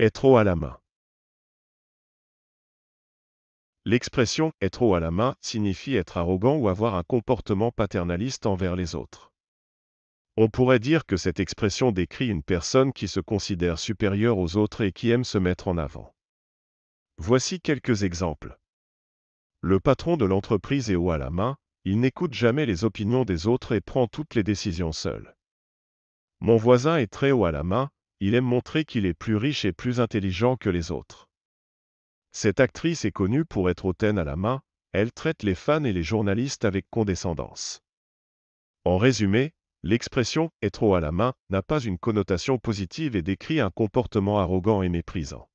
Être haut à la main. L'expression être haut à la main signifie être arrogant ou avoir un comportement paternaliste envers les autres. On pourrait dire que cette expression décrit une personne qui se considère supérieure aux autres et qui aime se mettre en avant. Voici quelques exemples. Le patron de l'entreprise est haut à la main, il n'écoute jamais les opinions des autres et prend toutes les décisions seul. Mon voisin est très haut à la main, il aime montrer qu'il est plus riche et plus intelligent que les autres. Cette actrice est connue pour être hautaine à la main, elle traite les fans et les journalistes avec condescendance. En résumé, l'expression « être haut à la main » n'a pas une connotation positive et décrit un comportement arrogant et méprisant.